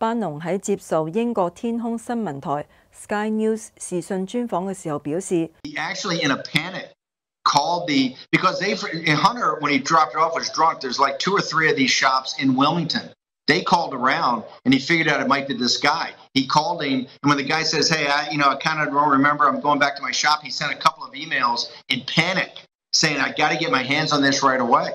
班農喺接受英國天空新聞台 Sky News in a panic called the because they Hunter when he dropped off was drunk. There's like two or three of these shops in Wilmington. They called around and he figured out it might be this guy. He called him and when the guy says, "Hey, I you know I kind of don't remember. I'm going back to my shop." He sent a couple of emails in panic saying, "I got to get my hands on this right away."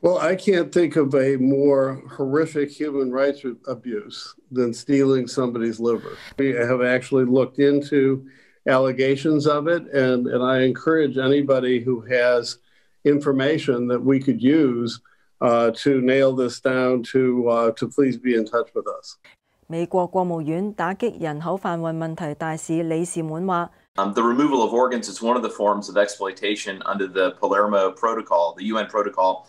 Well, I can't think of a more horrific human rights abuse than stealing somebody's liver. We have actually looked into allegations of it, and, and I encourage anybody who has information that we could use uh, to nail this down to, uh, to please be in touch with us. the removal of organs is one of the forms of exploitation under the Palermo Protocol, the UN Protocol